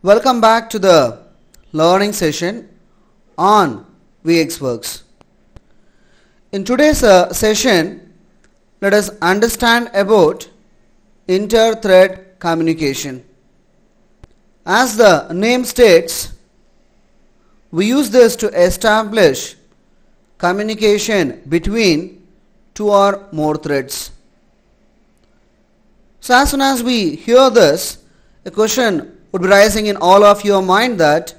Welcome back to the learning session on VXWorks. In today's uh, session, let us understand about inter-thread communication. As the name states, we use this to establish communication between two or more threads. So as soon as we hear this, a question would be rising in all of your mind that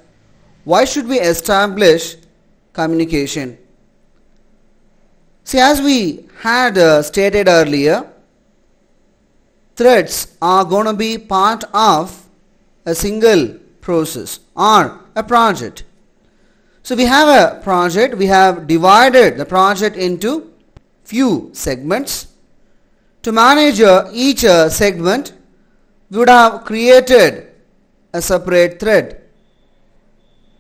why should we establish communication? See, as we had uh, stated earlier, threads are going to be part of a single process or a project. So we have a project, we have divided the project into few segments. To manage uh, each uh, segment, we would have created a separate thread.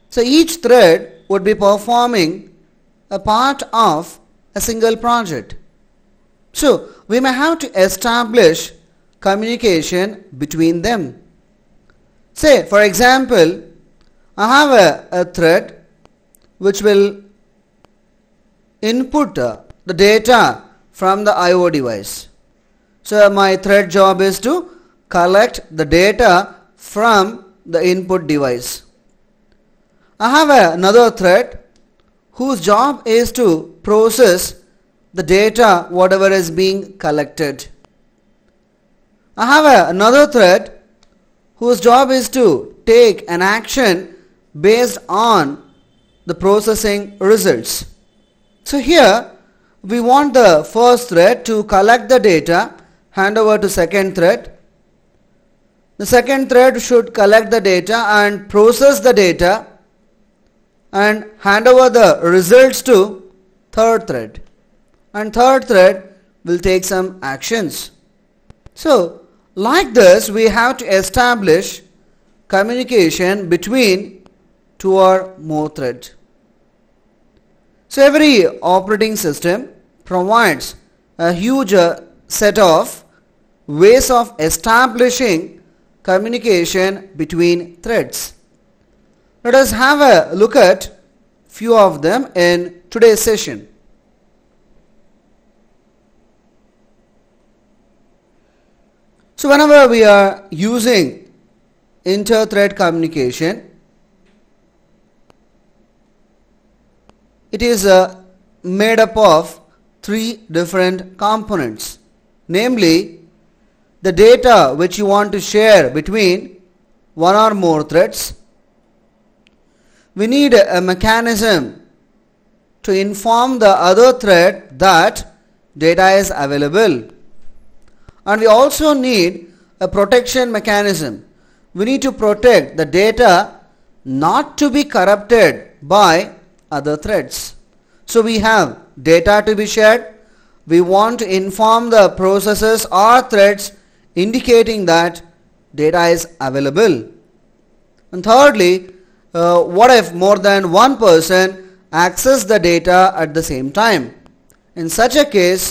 So each thread would be performing a part of a single project. So we may have to establish communication between them. Say for example, I have a, a thread which will input uh, the data from the IO device. So my thread job is to collect the data from the input device. I have another thread whose job is to process the data whatever is being collected. I have another thread whose job is to take an action based on the processing results. So here we want the first thread to collect the data hand over to second thread the second thread should collect the data and process the data and hand over the results to third thread. And third thread will take some actions. So like this we have to establish communication between two or more threads. So every operating system provides a huge uh, set of ways of establishing communication between threads. Let us have a look at few of them in today's session. So whenever we are using inter-thread communication, it is uh, made up of three different components, namely the data which you want to share between one or more threads. We need a mechanism to inform the other thread that data is available. And we also need a protection mechanism. We need to protect the data not to be corrupted by other threads. So we have data to be shared. We want to inform the processes or threads indicating that data is available. And thirdly, uh, what if more than one person access the data at the same time? In such a case,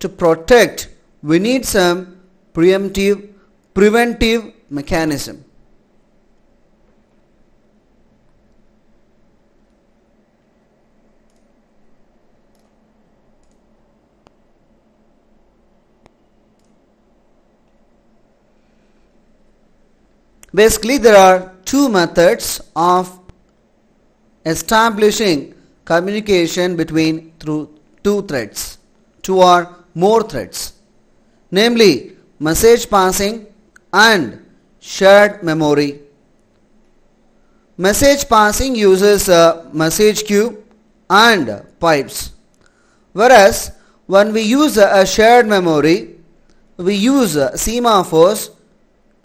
to protect, we need some preemptive, preventive mechanism. Basically, there are two methods of establishing communication between through two threads, two or more threads, namely message passing and shared memory. Message passing uses a message queue and pipes, whereas when we use a shared memory, we use semaphores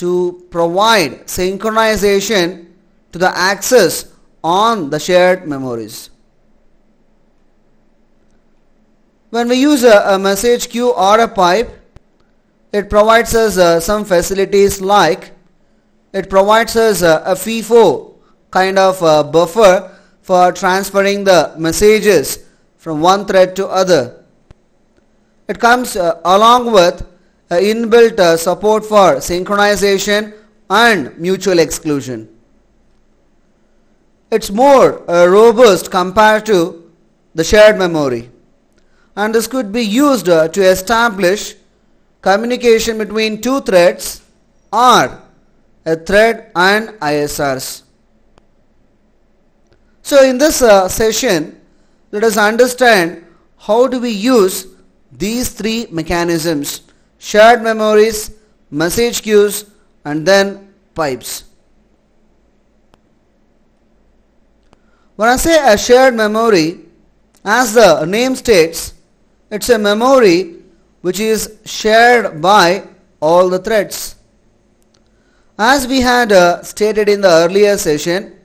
to provide synchronization to the access on the shared memories. When we use a, a message queue or a pipe, it provides us uh, some facilities like it provides us uh, a FIFO kind of uh, buffer for transferring the messages from one thread to other. It comes uh, along with inbuilt uh, support for synchronization and mutual exclusion. It's more uh, robust compared to the shared memory and this could be used uh, to establish communication between two threads or a thread and ISRs. So in this uh, session let us understand how do we use these three mechanisms shared memories, message queues and then pipes. When I say a shared memory, as the name states, it's a memory which is shared by all the threads. As we had uh, stated in the earlier session,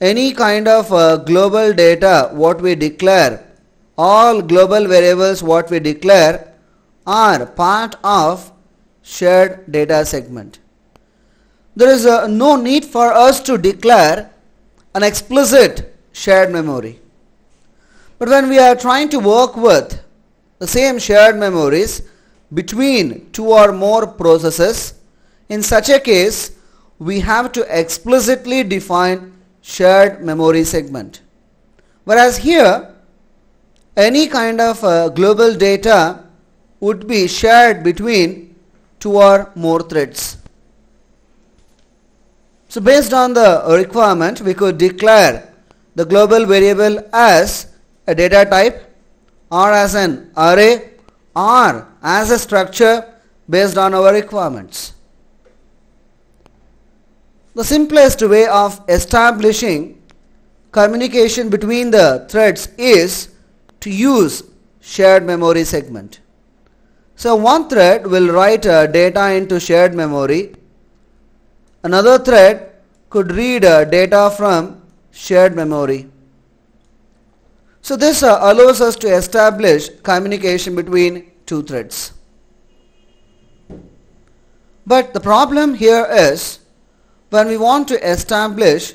any kind of uh, global data what we declare, all global variables what we declare are part of shared data segment. There is uh, no need for us to declare an explicit shared memory. But when we are trying to work with the same shared memories between two or more processes, in such a case, we have to explicitly define shared memory segment. Whereas here, any kind of uh, global data would be shared between two or more threads. So based on the requirement, we could declare the global variable as a data type or as an array or as a structure based on our requirements. The simplest way of establishing communication between the threads is to use shared memory segment. So one thread will write uh, data into shared memory. Another thread could read uh, data from shared memory. So this uh, allows us to establish communication between two threads. But the problem here is when we want to establish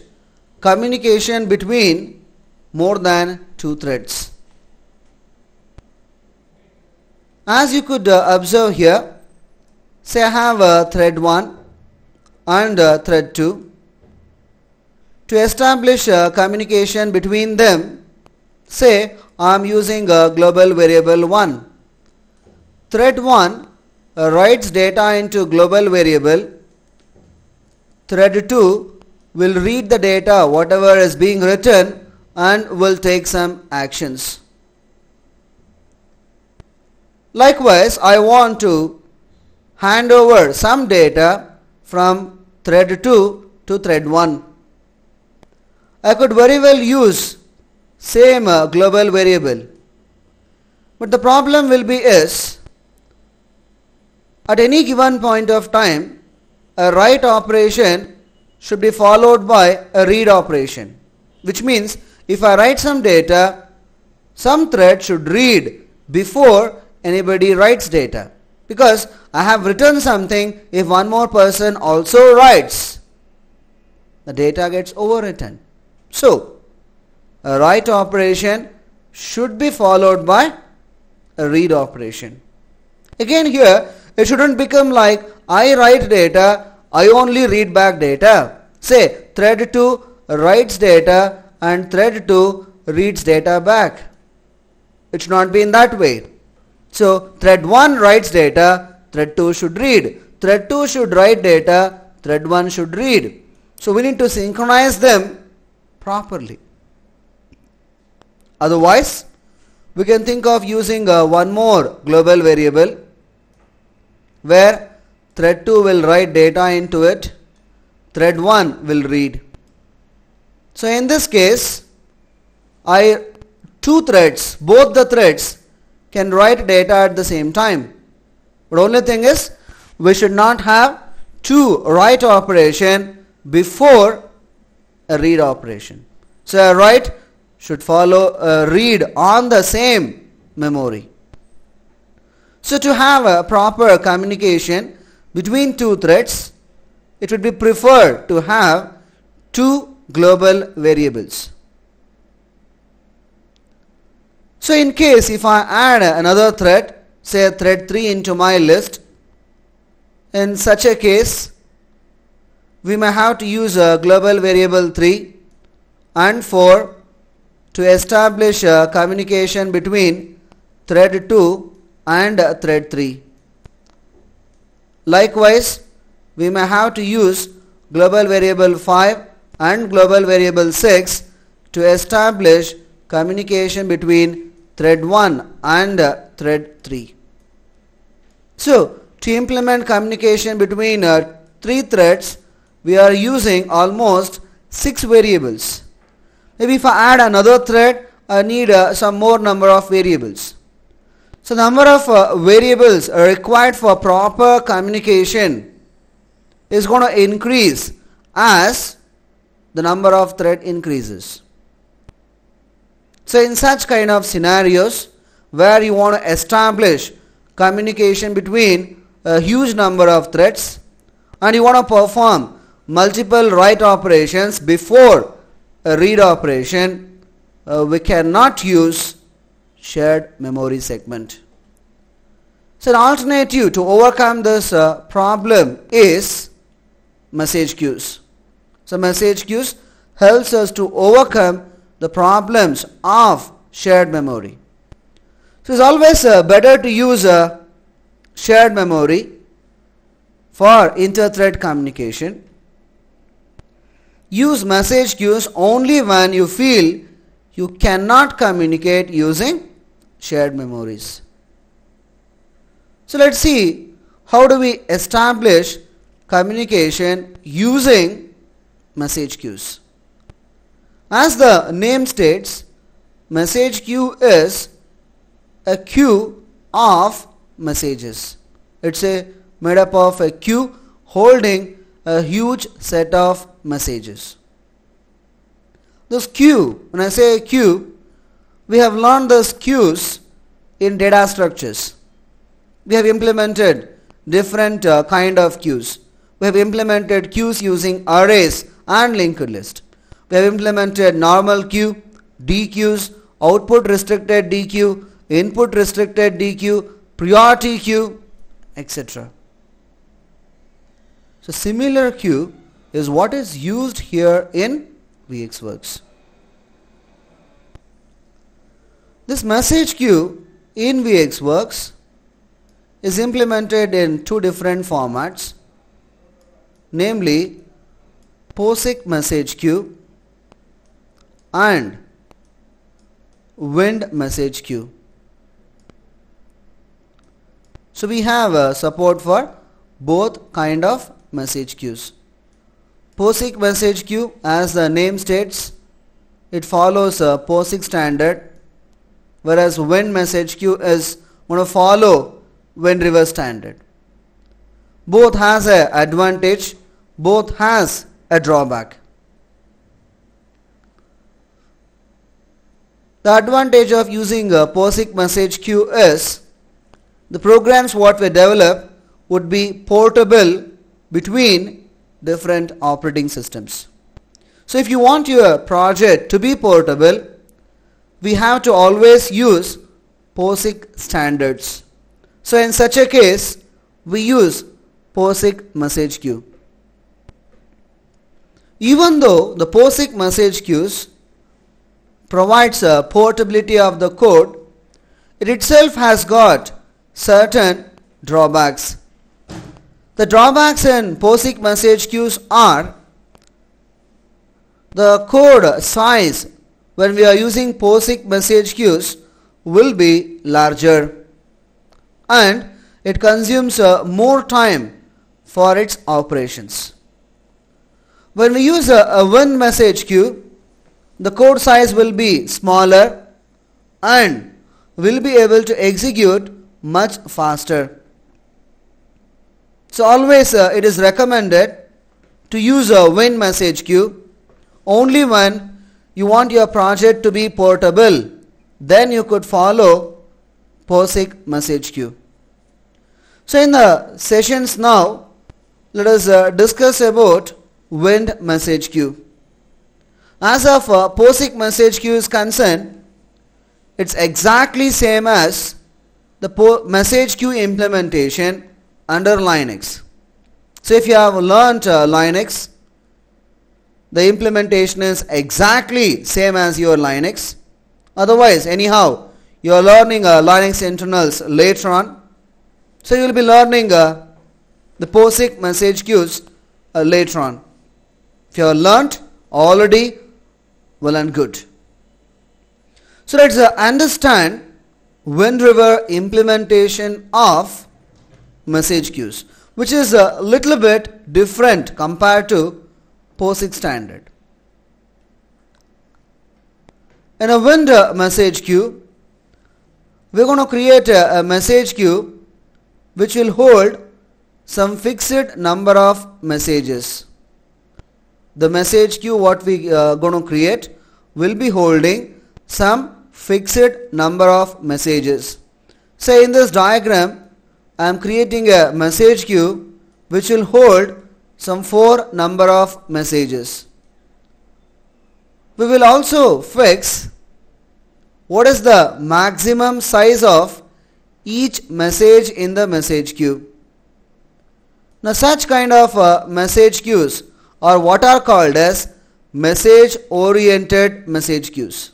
communication between more than two threads. As you could uh, observe here, say I have a thread 1 and thread 2. To establish communication between them, say I am using a global variable 1. Thread 1 uh, writes data into global variable. Thread 2 will read the data whatever is being written and will take some actions. Likewise, I want to hand over some data from thread 2 to thread 1. I could very well use same uh, global variable. But the problem will be is at any given point of time a write operation should be followed by a read operation which means if I write some data some thread should read before anybody writes data because I have written something if one more person also writes the data gets overwritten so a write operation should be followed by a read operation again here it shouldn't become like I write data I only read back data say thread 2 writes data and thread 2 reads data back it should not be in that way so thread 1 writes data, thread 2 should read. Thread 2 should write data, thread 1 should read. So we need to synchronize them properly. Otherwise, we can think of using uh, one more global variable where thread 2 will write data into it, thread 1 will read. So in this case, I two threads, both the threads can write data at the same time. But only thing is we should not have two write operation before a read operation. So a write should follow a read on the same memory. So to have a proper communication between two threads, it would be preferred to have two global variables. So in case if I add another thread, say thread 3 into my list, in such a case we may have to use a global variable 3 and 4 to establish a communication between thread 2 and thread 3. Likewise, we may have to use global variable 5 and global variable 6 to establish communication between thread 1 and thread 3. So to implement communication between uh, three threads we are using almost six variables. Maybe if I add another thread I need uh, some more number of variables. So number of uh, variables required for proper communication is going to increase as the number of thread increases. So in such kind of scenarios where you want to establish communication between a huge number of threads and you want to perform multiple write operations before a read operation uh, we cannot use shared memory segment. So an alternative to overcome this uh, problem is message queues. So message queues helps us to overcome the problems of shared memory. So it's always uh, better to use a uh, shared memory for inter-thread communication. Use message queues only when you feel you cannot communicate using shared memories. So let's see how do we establish communication using message queues. As the name states, message queue is a queue of messages. It's a made up of a queue holding a huge set of messages. This queue, when I say queue, we have learned this queues in data structures. We have implemented different uh, kind of queues. We have implemented queues using arrays and linked list. We have implemented normal queue, DQs, output restricted DQ, input restricted DQ, priority queue, etc. So similar queue is what is used here in VXWorks. This message queue in VXWorks is implemented in two different formats namely POSIX message queue and wind message queue. So we have uh, support for both kind of message queues. POSIX message queue as the name states it follows a POSIX standard whereas wind message queue is going to follow wind river standard. Both has a advantage, both has a drawback. The advantage of using a uh, POSIX message queue is the programs what we develop would be portable between different operating systems. So if you want your project to be portable, we have to always use POSIX standards. So in such a case, we use POSIX message queue. Even though the POSIX message queues provides a portability of the code, it itself has got certain drawbacks. The drawbacks in POSIX message queues are the code size when we are using POSIX message queues will be larger and it consumes uh, more time for its operations. When we use a, a win message queue, the code size will be smaller and will be able to execute much faster. So always uh, it is recommended to use a win message queue only when you want your project to be portable then you could follow POSIX message queue. So in the sessions now let us uh, discuss about wind message queue. As of uh, POSIX message queue is concerned, it's exactly same as the message queue implementation under Linux. So if you have learnt uh, Linux, the implementation is exactly same as your Linux. Otherwise, anyhow, you are learning uh, Linux internals later on. So you will be learning uh, the POSIX message queues uh, later on. If you have learnt already well and good. So let's uh, understand Wind River implementation of message queues, which is a little bit different compared to POSIX standard. In a Wind uh, message queue, we're going to create a, a message queue which will hold some fixed number of messages the message queue what we uh, going to create will be holding some fixed number of messages. Say in this diagram I am creating a message queue which will hold some 4 number of messages. We will also fix what is the maximum size of each message in the message queue. Now such kind of uh, message queues or what are called as message oriented message queues.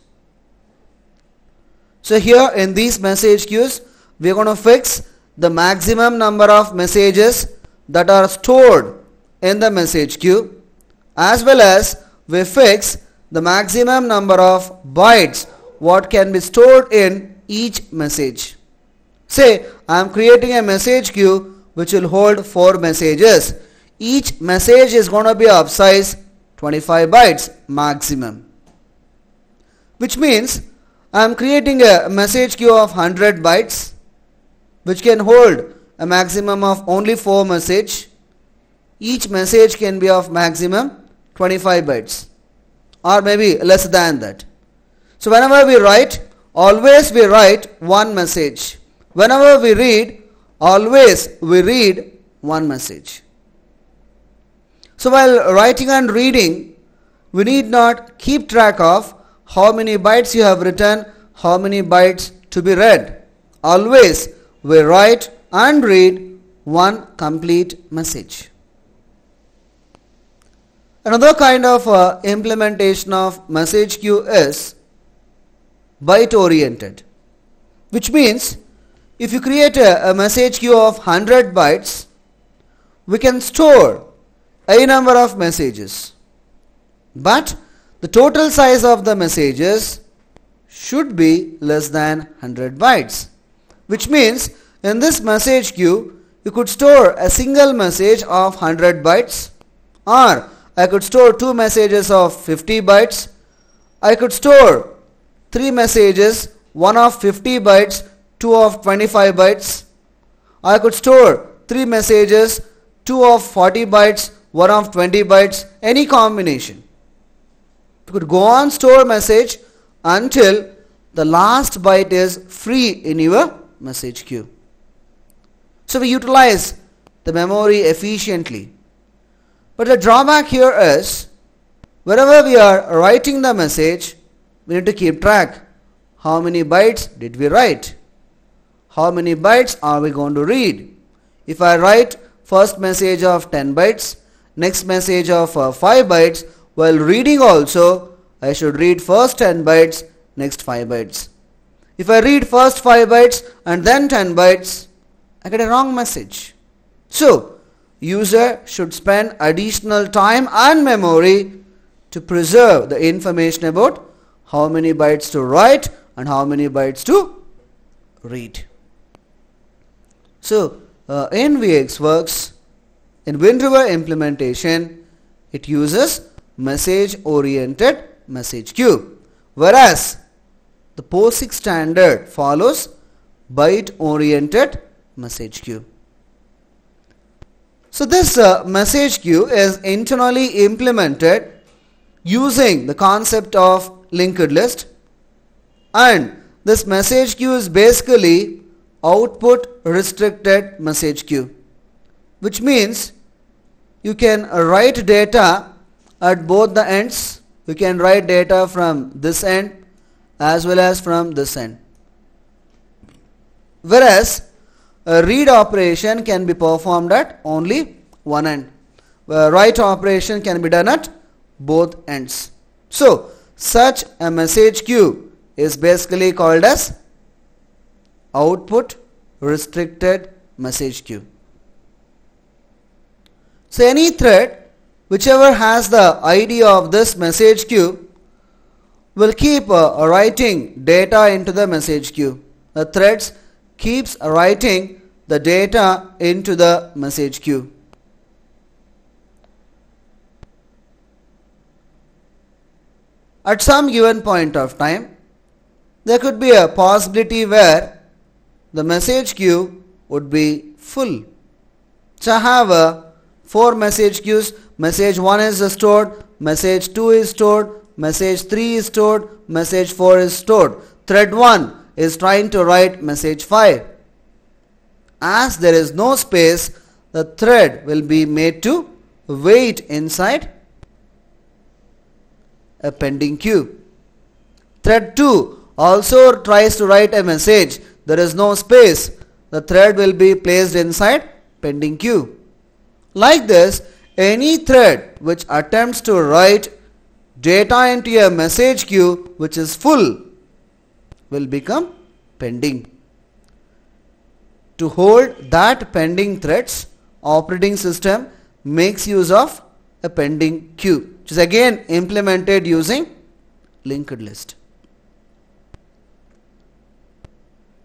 So here in these message queues we are going to fix the maximum number of messages that are stored in the message queue as well as we fix the maximum number of bytes what can be stored in each message. Say I am creating a message queue which will hold 4 messages each message is going to be of size 25 bytes maximum which means I am creating a message queue of 100 bytes which can hold a maximum of only 4 message each message can be of maximum 25 bytes or maybe less than that so whenever we write always we write one message whenever we read always we read one message so while writing and reading, we need not keep track of how many bytes you have written, how many bytes to be read. Always we write and read one complete message. Another kind of uh, implementation of message queue is byte oriented, which means if you create a, a message queue of 100 bytes, we can store a number of messages but the total size of the messages should be less than 100 bytes which means in this message queue you could store a single message of 100 bytes or I could store two messages of 50 bytes I could store three messages one of 50 bytes two of 25 bytes I could store three messages two of 40 bytes one of 20 bytes, any combination. You could go on store message until the last byte is free in your message queue. So we utilize the memory efficiently. But the drawback here is wherever we are writing the message, we need to keep track. How many bytes did we write? How many bytes are we going to read? If I write first message of 10 bytes, next message of uh, 5 bytes while reading also I should read first 10 bytes next 5 bytes. If I read first 5 bytes and then 10 bytes I get a wrong message. So user should spend additional time and memory to preserve the information about how many bytes to write and how many bytes to read. So uh, NVX works in WinRiver implementation, it uses message-oriented message queue. Whereas the POSIX standard follows byte-oriented message queue. So this uh, message queue is internally implemented using the concept of linked list and this message queue is basically output restricted message queue which means you can write data at both the ends you can write data from this end as well as from this end whereas a read operation can be performed at only one end a write operation can be done at both ends so such a message queue is basically called as output restricted message queue so any thread whichever has the ID of this message queue will keep uh, writing data into the message queue. The threads keeps writing the data into the message queue. At some given point of time, there could be a possibility where the message queue would be full. So have a four message queues message 1 is stored message 2 is stored message 3 is stored message 4 is stored thread 1 is trying to write message 5 as there is no space the thread will be made to wait inside a pending queue thread 2 also tries to write a message there is no space the thread will be placed inside pending queue like this, any thread which attempts to write data into a message queue which is full will become pending. To hold that pending threads, operating system makes use of a pending queue which is again implemented using linked list.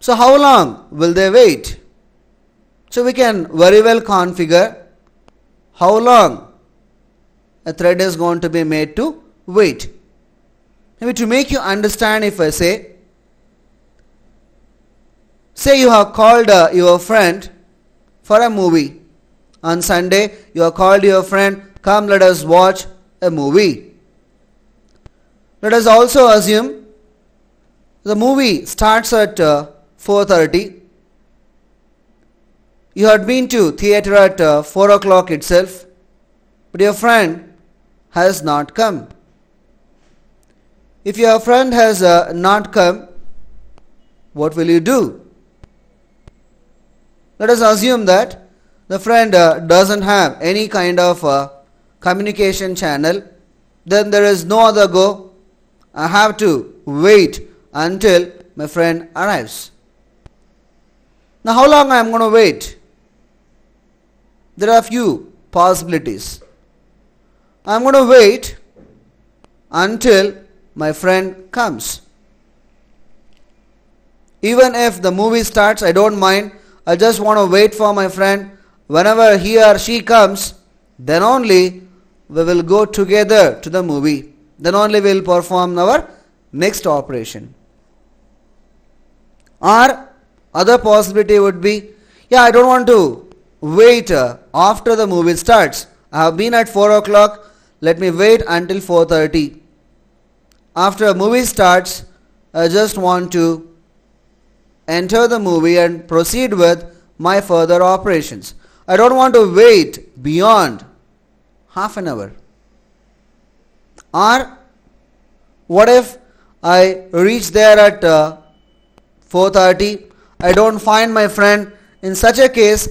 So how long will they wait? So we can very well configure how long a thread is going to be made to wait. Maybe to make you understand if I say, say you have called uh, your friend for a movie. On Sunday, you have called your friend, come let us watch a movie. Let us also assume the movie starts at uh, 4.30 you had been to theatre at uh, 4 o'clock itself, but your friend has not come. If your friend has uh, not come, what will you do? Let us assume that the friend uh, doesn't have any kind of uh, communication channel, then there is no other go. I have to wait until my friend arrives. Now, how long I am going to wait? there are few possibilities. I'm going to wait until my friend comes. Even if the movie starts, I don't mind. I just want to wait for my friend. Whenever he or she comes, then only we will go together to the movie. Then only we will perform our next operation. Or other possibility would be, yeah, I don't want to wait uh, after the movie starts. I have been at 4 o'clock, let me wait until 4.30. After a movie starts, I just want to enter the movie and proceed with my further operations. I don't want to wait beyond half an hour. Or what if I reach there at uh, 4.30, I don't find my friend. In such a case,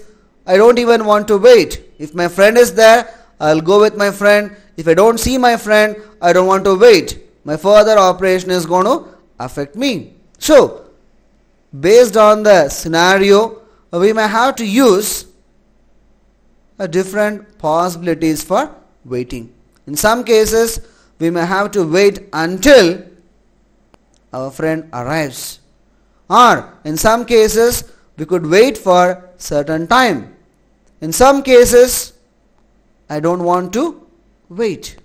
I don't even want to wait. If my friend is there, I'll go with my friend. If I don't see my friend, I don't want to wait. My further operation is going to affect me. So, based on the scenario, we may have to use different possibilities for waiting. In some cases, we may have to wait until our friend arrives. Or in some cases, we could wait for certain time. In some cases, I don't want to wait.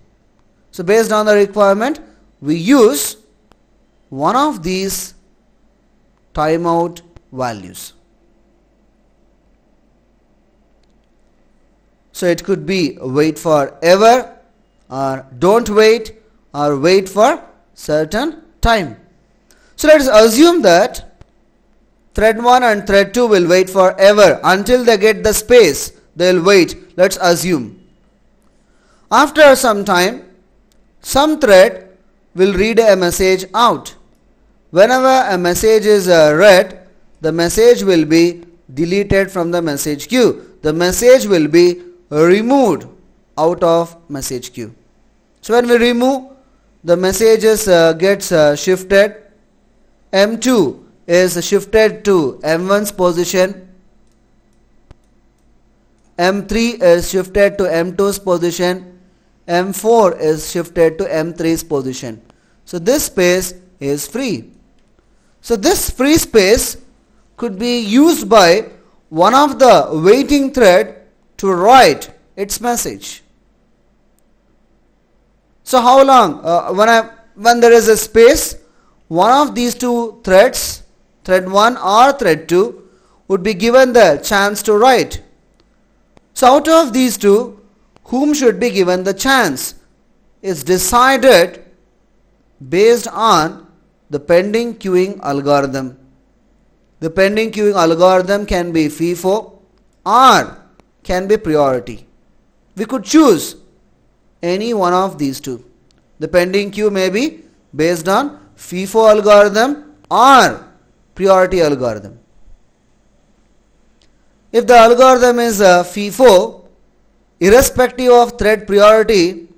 So based on the requirement, we use one of these timeout values. So it could be wait for ever or don't wait or wait for certain time. So let us assume that Thread 1 and thread 2 will wait forever until they get the space. They'll wait, let's assume. After some time, some thread will read a message out. Whenever a message is uh, read, the message will be deleted from the message queue. The message will be removed out of message queue. So when we remove, the messages uh, gets uh, shifted M2 is shifted to M1's position, M3 is shifted to M2's position, M4 is shifted to M3's position. So this space is free. So this free space could be used by one of the waiting thread to write its message. So how long? Uh, when, I, when there is a space, one of these two threads thread 1 or thread 2 would be given the chance to write. So out of these two, whom should be given the chance is decided based on the pending queuing algorithm. The pending queuing algorithm can be FIFO or can be priority. We could choose any one of these two. The pending queue may be based on FIFO algorithm or priority algorithm. If the algorithm is a FIFO, irrespective of thread priority,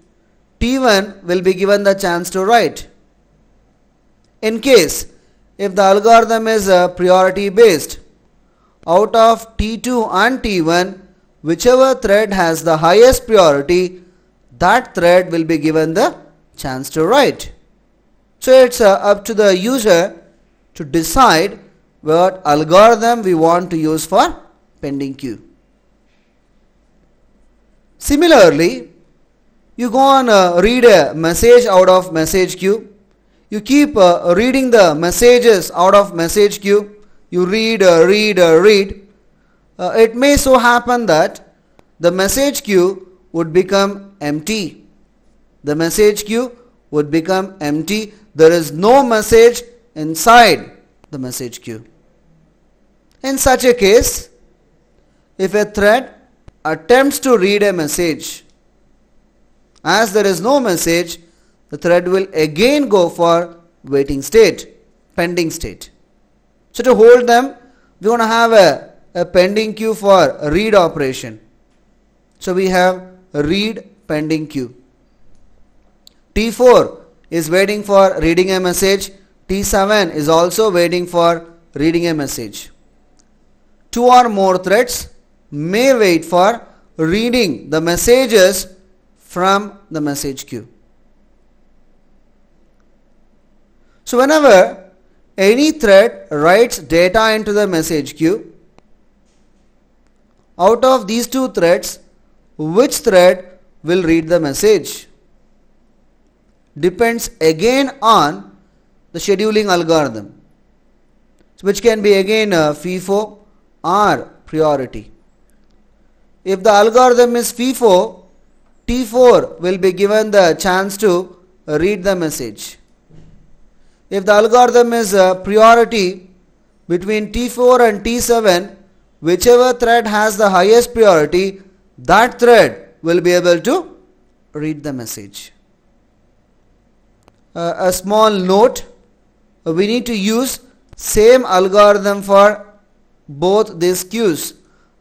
T1 will be given the chance to write. In case if the algorithm is a priority based, out of T2 and T1, whichever thread has the highest priority, that thread will be given the chance to write. So it's uh, up to the user to decide what algorithm we want to use for pending queue. Similarly, you go on uh, read a message out of message queue. You keep uh, reading the messages out of message queue. You read, uh, read, uh, read. Uh, it may so happen that the message queue would become empty. The message queue would become empty. There is no message inside the message queue. In such a case, if a thread attempts to read a message, as there is no message, the thread will again go for waiting state, pending state. So to hold them, we want to have a, a pending queue for read operation. So we have read pending queue. T4 is waiting for reading a message T7 is also waiting for reading a message. Two or more threads may wait for reading the messages from the message queue. So whenever any thread writes data into the message queue, out of these two threads, which thread will read the message depends again on the scheduling algorithm which can be again FIFO or priority. If the algorithm is FIFO, T4 will be given the chance to read the message. If the algorithm is priority between T4 and T7, whichever thread has the highest priority, that thread will be able to read the message. Uh, a small note uh, we need to use same algorithm for both these queues.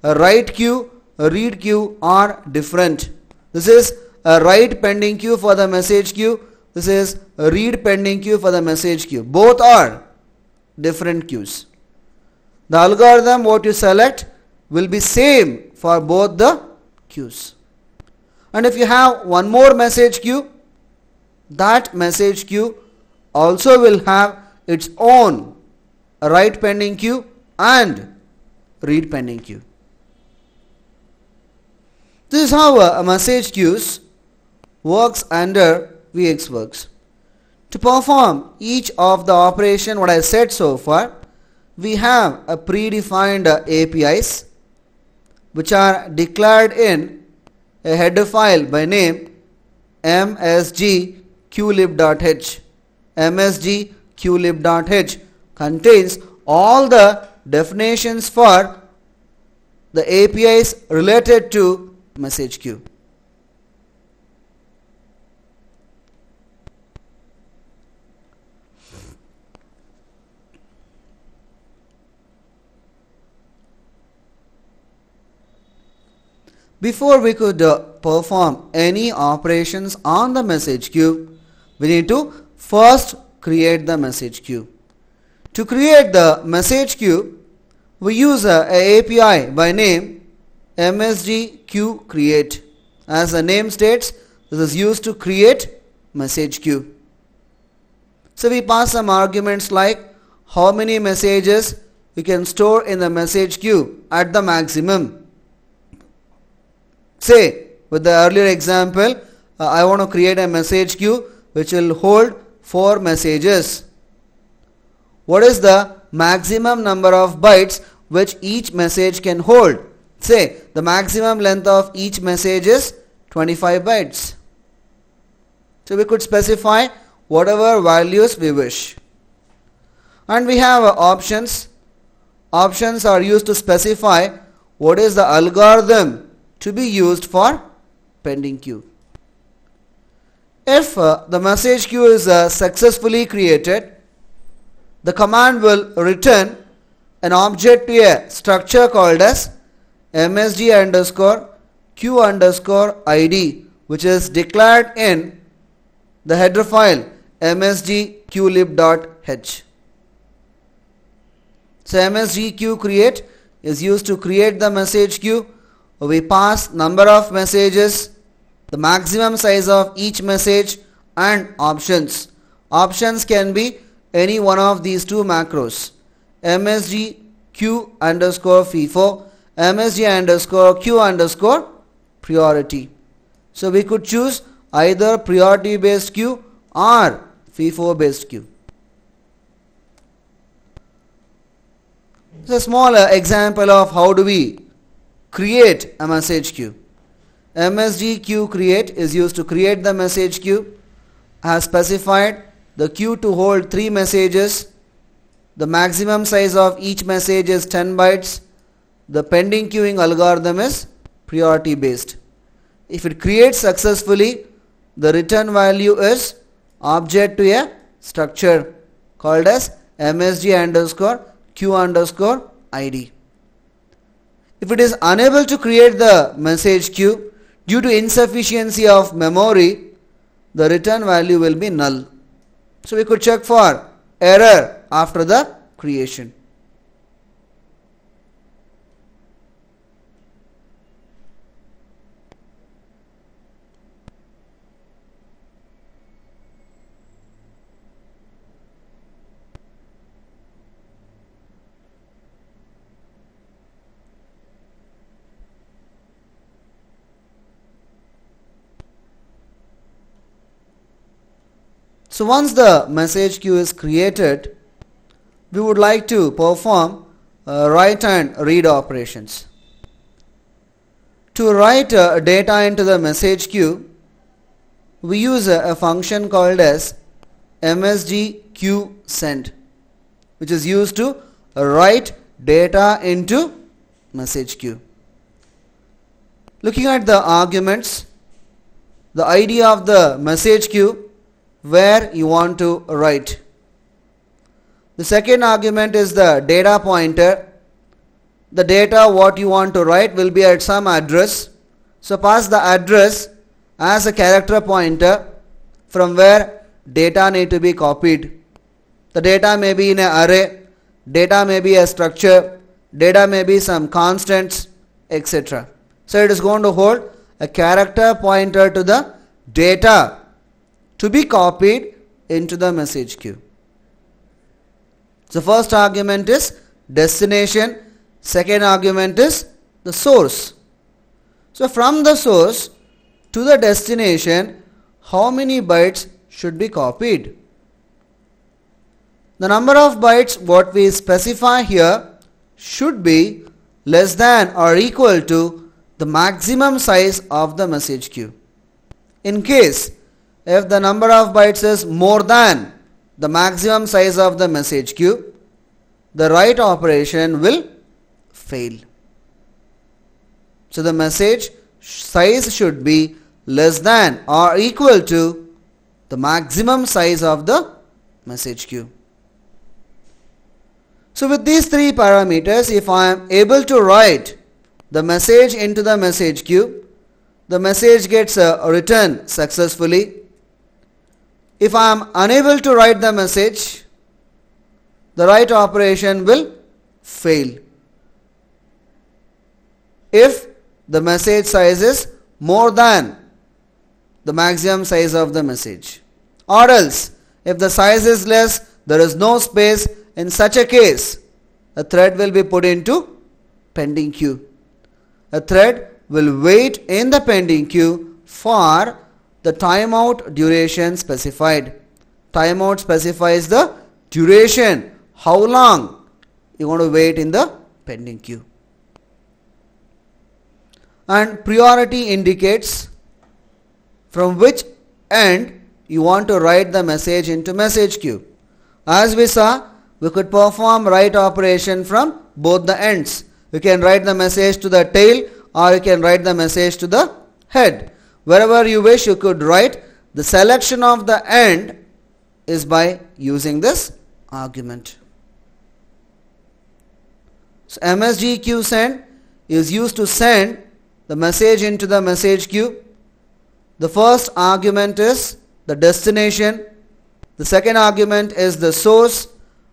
A write queue, a read queue are different. This is a write pending queue for the message queue. This is a read pending queue for the message queue. Both are different queues. The algorithm what you select will be same for both the queues. And if you have one more message queue, that message queue also will have its own right pending queue and read pending queue. This is how a message queues works under VXWorks. To perform each of the operation what I said so far, we have a predefined APIs which are declared in a header file by name msg msg qlib.h contains all the definitions for the APIs related to message queue. Before we could uh, perform any operations on the message queue, we need to first create the message queue. To create the message queue, we use a, a API by name MSG queue create. As the name states, this is used to create message queue. So we pass some arguments like how many messages we can store in the message queue at the maximum. Say with the earlier example, uh, I want to create a message queue which will hold 4 messages. What is the maximum number of bytes which each message can hold? Say the maximum length of each message is 25 bytes. So we could specify whatever values we wish. And we have uh, options. Options are used to specify what is the algorithm to be used for pending queue. If uh, the message queue is uh, successfully created, the command will return an object to a structure called as msg underscore q underscore id which is declared in the header file msgqlib.h. So msgq create is used to create the message queue. We pass number of messages the maximum size of each message and options. Options can be any one of these two macros msg q underscore FIFO msg underscore q underscore priority. So we could choose either priority based queue or FIFO based queue. It's a small example of how do we create a message queue. MSG queue create is used to create the message queue. I have specified the queue to hold three messages. The maximum size of each message is 10 bytes. The pending queuing algorithm is priority based. If it creates successfully, the return value is object to a structure called as msg underscore q underscore id. If it is unable to create the message queue, Due to insufficiency of memory, the return value will be null. So we could check for error after the creation. So once the message queue is created, we would like to perform uh, write and read operations. To write uh, data into the message queue, we use a, a function called as msgqsend which is used to write data into message queue. Looking at the arguments, the idea of the message queue where you want to write. The second argument is the data pointer. The data what you want to write will be at some address. So pass the address as a character pointer from where data need to be copied. The data may be in an array, data may be a structure, data may be some constants, etc. So it is going to hold a character pointer to the data to be copied into the message queue. So first argument is destination, second argument is the source. So from the source to the destination, how many bytes should be copied? The number of bytes what we specify here should be less than or equal to the maximum size of the message queue. In case if the number of bytes is more than the maximum size of the message queue, the write operation will fail. So the message size should be less than or equal to the maximum size of the message queue. So with these three parameters, if I am able to write the message into the message queue, the message gets uh, written successfully if I am unable to write the message, the write operation will fail. If the message size is more than the maximum size of the message. Or else, if the size is less, there is no space. In such a case, a thread will be put into pending queue. A thread will wait in the pending queue for the timeout duration specified. Timeout specifies the duration, how long you want to wait in the pending queue. And priority indicates from which end you want to write the message into message queue. As we saw, we could perform write operation from both the ends. You can write the message to the tail or you can write the message to the head wherever you wish you could write the selection of the end is by using this argument. So MSGQ send is used to send the message into the message queue. The first argument is the destination. The second argument is the source.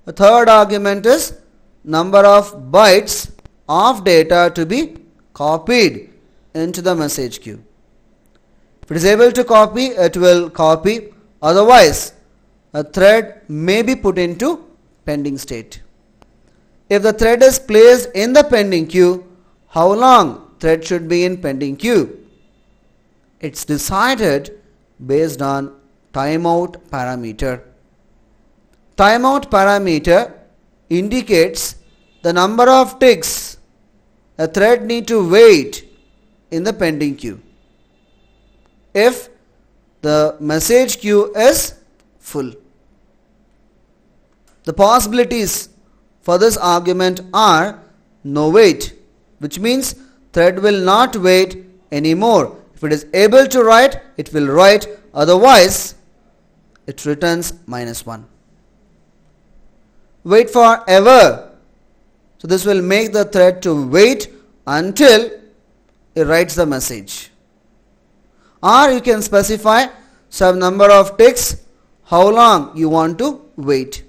The third argument is number of bytes of data to be copied into the message queue. If it is able to copy, uh, it will copy. Otherwise, a thread may be put into pending state. If the thread is placed in the pending queue, how long thread should be in pending queue? It's decided based on timeout parameter. Timeout parameter indicates the number of ticks a thread need to wait in the pending queue if the message queue is full. The possibilities for this argument are no wait which means thread will not wait anymore. If it is able to write it will write otherwise it returns minus 1. Wait forever. So this will make the thread to wait until it writes the message or you can specify some number of ticks how long you want to wait.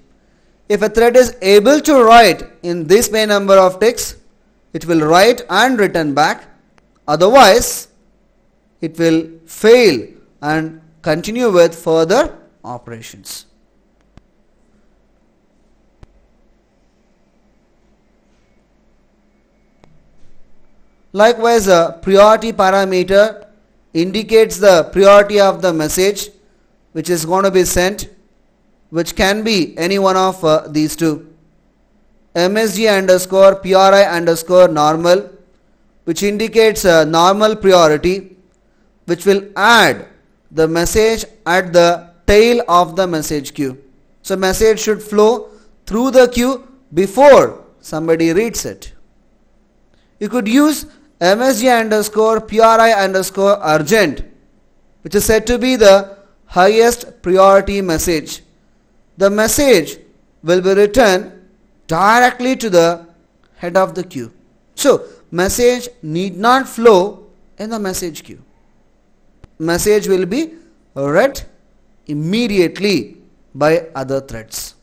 If a thread is able to write in this many number of ticks, it will write and return back. Otherwise, it will fail and continue with further operations. Likewise, a priority parameter indicates the priority of the message which is going to be sent which can be any one of uh, these two msg underscore pri underscore normal which indicates a uh, normal priority which will add the message at the tail of the message queue so message should flow through the queue before somebody reads it you could use MSG underscore PRI underscore urgent, which is said to be the highest priority message. The message will be written directly to the head of the queue. So, message need not flow in the message queue. Message will be read immediately by other threads.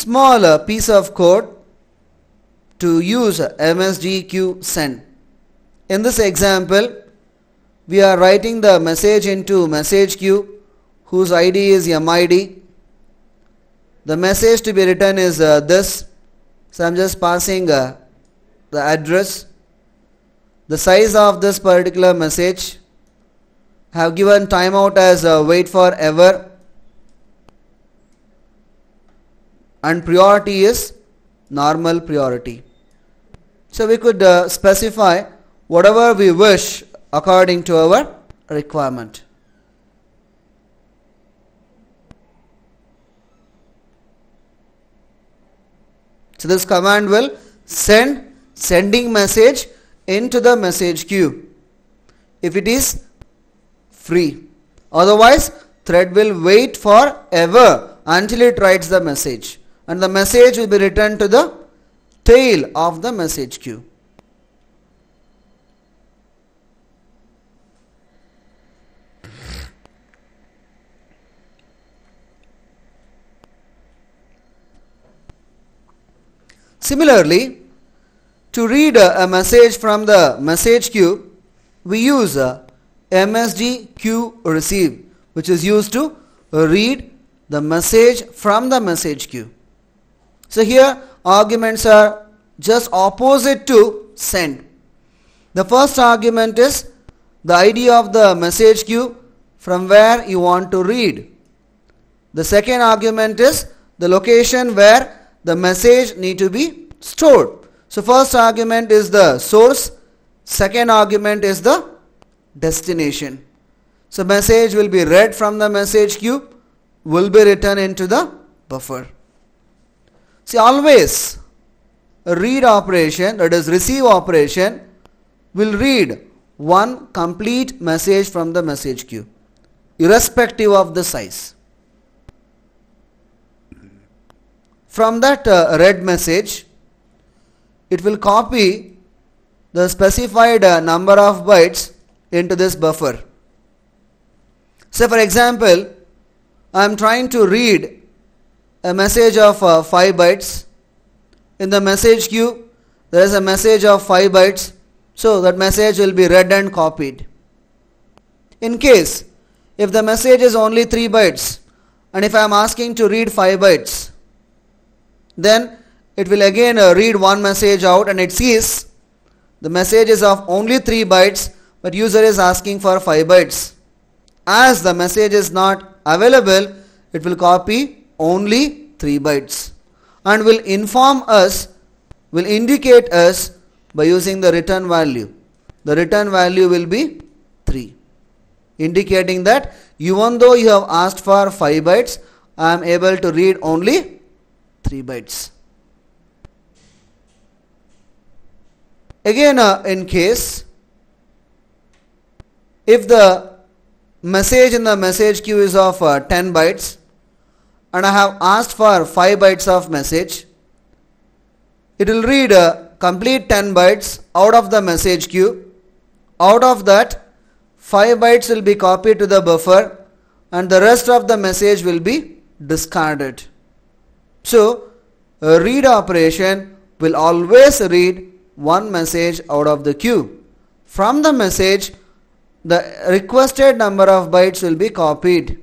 small piece of code to use MSGQ send. In this example, we are writing the message into message queue whose ID is MID. The message to be written is uh, this. So I'm just passing uh, the address. The size of this particular message have given timeout as uh, wait for ever and priority is normal priority. So we could uh, specify whatever we wish according to our requirement. So this command will send sending message into the message queue if it is free. Otherwise thread will wait for ever until it writes the message and the message will be returned to the tail of the message queue. Similarly, to read a, message from the message queue, we use a MSG queue receive, which is used to read the message from the message queue. So here arguments are just opposite to send. The first argument is the idea of the message queue from where you want to read. The second argument is the location where the message need to be stored. So first argument is the source, second argument is the destination. So message will be read from the message queue, will be written into the buffer. See, always read operation, that is, receive operation, will read one complete message from the message queue, irrespective of the size. From that uh, read message, it will copy the specified uh, number of bytes into this buffer. Say, for example, I am trying to read a message of uh, 5 bytes. In the message queue, there is a message of 5 bytes. So that message will be read and copied. In case, if the message is only 3 bytes and if I am asking to read 5 bytes, then it will again uh, read one message out and it sees the message is of only 3 bytes but user is asking for 5 bytes. As the message is not available, it will copy only 3 bytes and will inform us, will indicate us by using the return value. The return value will be 3 indicating that even though you have asked for 5 bytes, I am able to read only 3 bytes. Again uh, in case if the message in the message queue is of uh, 10 bytes and I have asked for 5 bytes of message, it will read uh, complete 10 bytes out of the message queue. Out of that, 5 bytes will be copied to the buffer and the rest of the message will be discarded. So, a read operation will always read one message out of the queue. From the message, the requested number of bytes will be copied.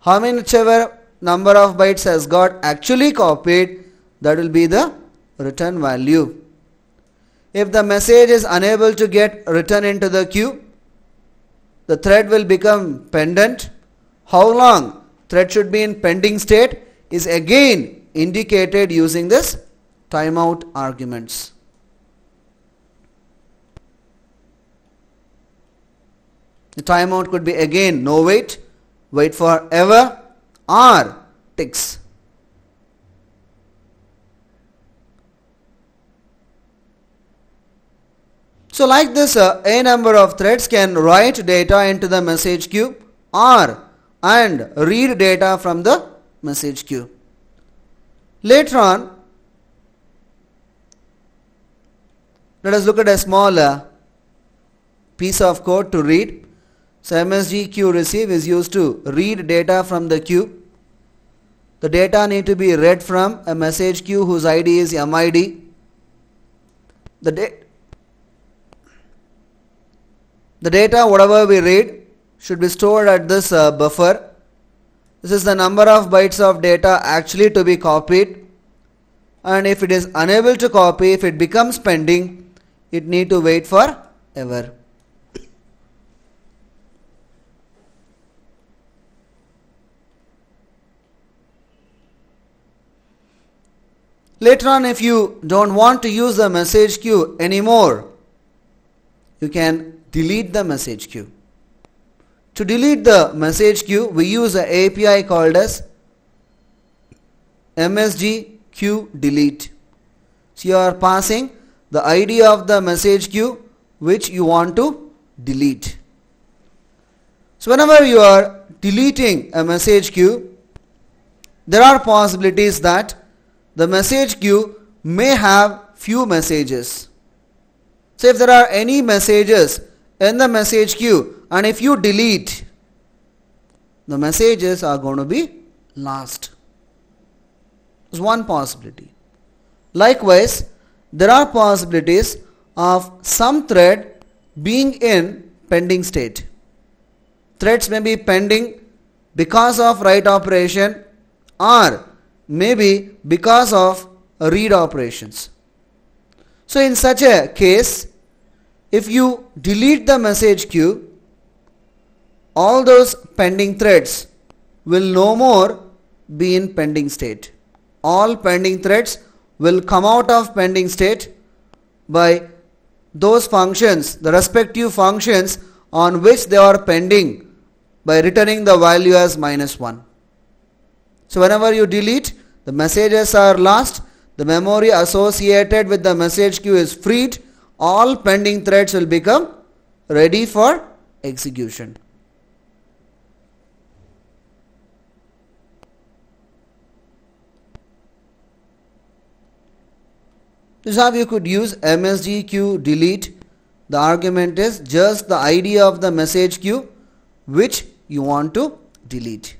How many whichever number of bytes has got actually copied that will be the return value. If the message is unable to get written into the queue, the thread will become pendant. How long thread should be in pending state is again indicated using this timeout arguments. The timeout could be again no wait, wait forever are ticks. So like this uh, a number of threads can write data into the message queue or and read data from the message queue. Later on let us look at a small uh, piece of code to read. So MSG receive is used to read data from the queue. The data need to be read from a message queue whose ID is MID. The, the data whatever we read should be stored at this uh, buffer. This is the number of bytes of data actually to be copied and if it is unable to copy, if it becomes pending, it need to wait for ever. Later on, if you don't want to use the message queue anymore, you can delete the message queue. To delete the message queue, we use an API called as MSG queue delete. So you are passing the ID of the message queue which you want to delete. So whenever you are deleting a message queue, there are possibilities that the message queue may have few messages. So if there are any messages in the message queue and if you delete, the messages are going to be last. Is one possibility. Likewise, there are possibilities of some thread being in pending state. Threads may be pending because of write operation or maybe because of read operations. So in such a case, if you delete the message queue, all those pending threads will no more be in pending state. All pending threads will come out of pending state by those functions, the respective functions on which they are pending by returning the value as minus 1. So whenever you delete, the messages are lost, the memory associated with the message queue is freed, all pending threads will become ready for execution. This is how you could use MSGQ delete. The argument is just the ID of the message queue which you want to delete.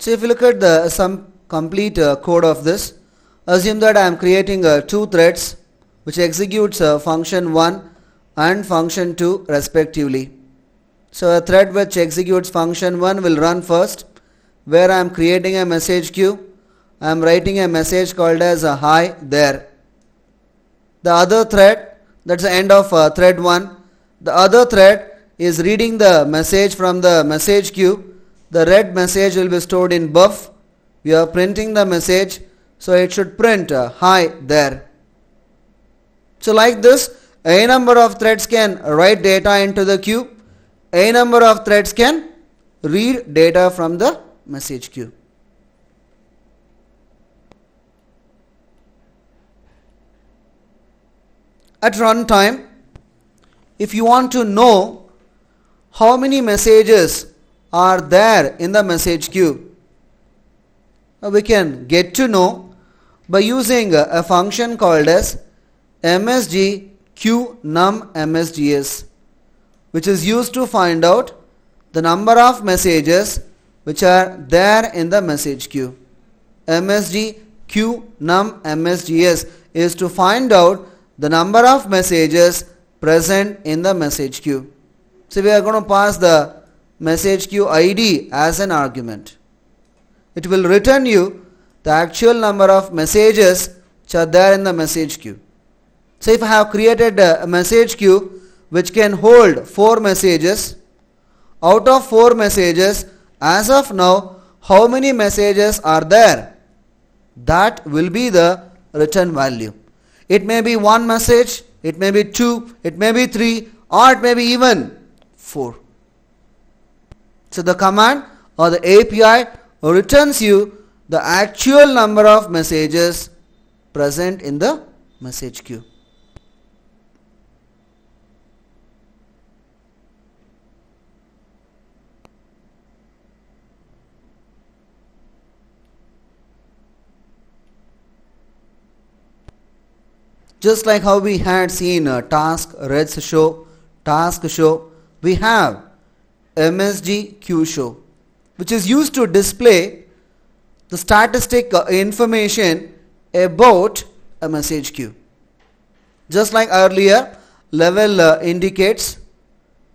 So if you look at the some complete uh, code of this, assume that I am creating uh, two threads which executes uh, function 1 and function 2 respectively. So a thread which executes function 1 will run first where I am creating a message queue. I am writing a message called as a uh, hi there. The other thread that's the end of uh, thread 1. The other thread is reading the message from the message queue the red message will be stored in buff. We are printing the message so it should print uh, hi there. So like this a number of threads can write data into the queue. A number of threads can read data from the message queue. At runtime, if you want to know how many messages are there in the message queue. We can get to know by using a function called as msgqnum_msgs, which is used to find out the number of messages which are there in the message queue. msgqnum_msgs is to find out the number of messages present in the message queue. So we are going to pass the message queue ID as an argument. It will return you the actual number of messages which are there in the message queue. So if I have created a message queue which can hold 4 messages, out of 4 messages as of now how many messages are there? That will be the return value. It may be one message, it may be two, it may be three or it may be even four. So the command or the API returns you the actual number of messages present in the message queue. Just like how we had seen a task, reds show, task show, we have MSG Q show which is used to display the statistic uh, information about a message queue. Just like earlier level uh, indicates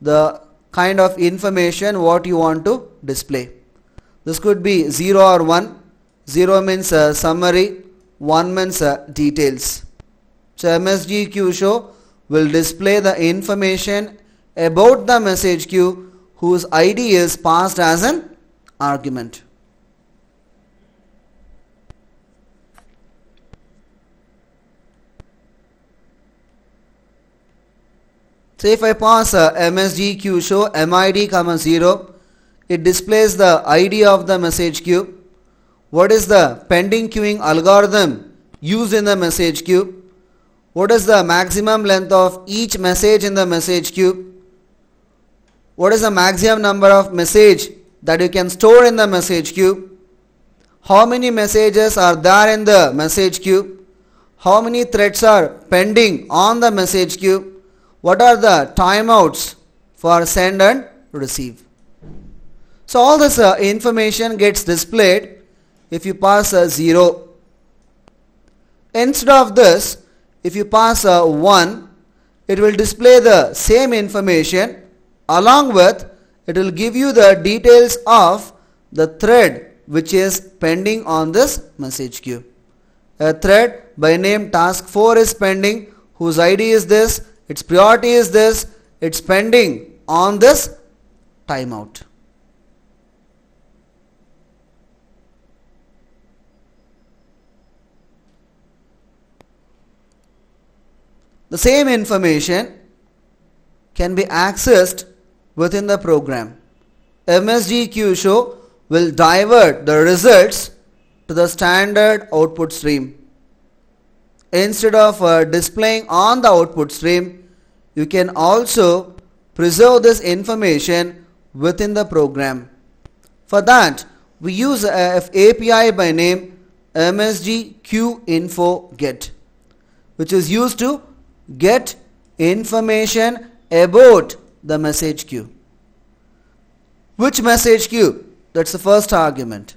the kind of information what you want to display. This could be 0 or 1. 0 means uh, summary, 1 means uh, details. So MSG queue show will display the information about the message queue whose ID is passed as an argument. So if I pass a queue show mid comma 0, it displays the ID of the message queue. What is the pending queuing algorithm used in the message queue? What is the maximum length of each message in the message queue? What is the maximum number of message that you can store in the message queue? How many messages are there in the message queue? How many threads are pending on the message queue? What are the timeouts for send and receive? So all this uh, information gets displayed if you pass a 0. Instead of this, if you pass a 1, it will display the same information Along with it will give you the details of the thread which is pending on this message queue. A thread by name task 4 is pending whose ID is this, its priority is this, it's pending on this timeout. The same information can be accessed within the program. MSDQ show will divert the results to the standard output stream. Instead of uh, displaying on the output stream, you can also preserve this information within the program. For that, we use uh, a API by name MsgQInfoGet, which is used to get information about the message queue. Which message queue? That's the first argument.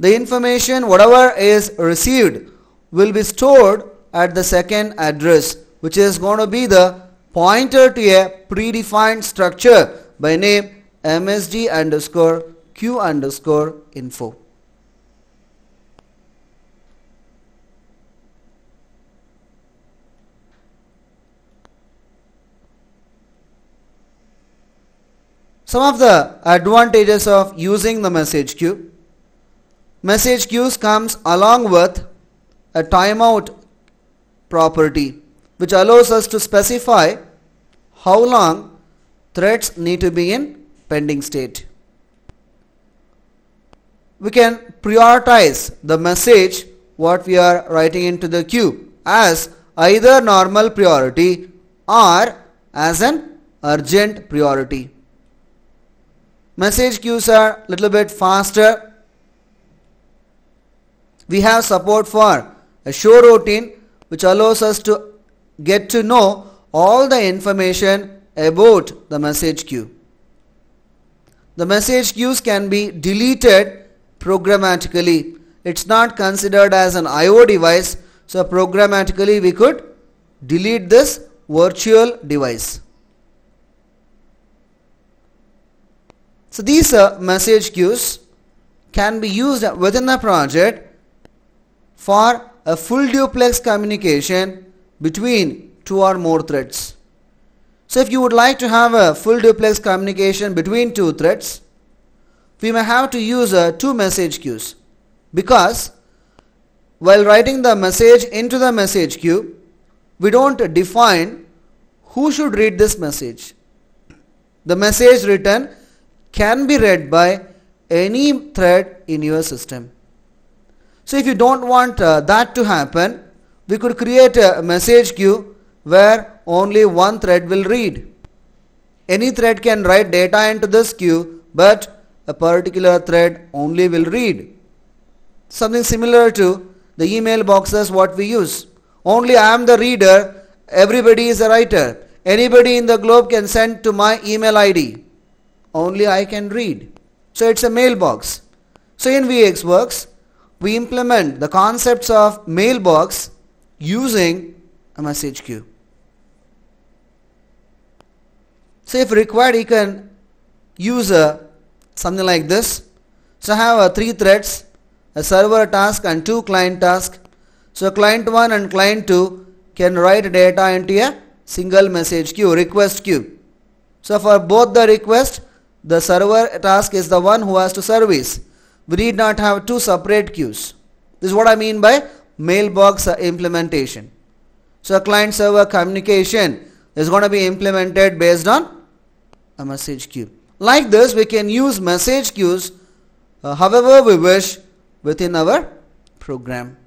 The information, whatever is received, will be stored at the second address, which is going to be the pointer to a predefined structure by name MSG underscore q underscore info. Some of the advantages of using the message queue. Message queues comes along with a timeout property which allows us to specify how long threads need to be in pending state. We can prioritize the message what we are writing into the queue as either normal priority or as an urgent priority. Message queues are little bit faster. We have support for a show routine which allows us to get to know all the information about the message queue. The message queues can be deleted programmatically. It's not considered as an IO device so programmatically we could delete this virtual device. So these uh, message queues can be used within a project for a full duplex communication between two or more threads. So if you would like to have a full duplex communication between two threads, we may have to use uh, two message queues because while writing the message into the message queue, we don't define who should read this message. The message written can be read by any thread in your system. So if you don't want uh, that to happen, we could create a message queue where only one thread will read. Any thread can write data into this queue, but a particular thread only will read. Something similar to the email boxes what we use. Only I am the reader, everybody is a writer. Anybody in the globe can send to my email ID. Only I can read. So it's a mailbox. So in VxWorks, we implement the concepts of mailbox using a message queue. So if required, you can use a, something like this. So I have a three threads, a server task and two client tasks. So client 1 and client 2 can write data into a single message queue, request queue. So for both the request the server task is the one who has to service. We need not have two separate queues. This is what I mean by mailbox implementation. So client server communication is going to be implemented based on a message queue. Like this we can use message queues uh, however we wish within our program.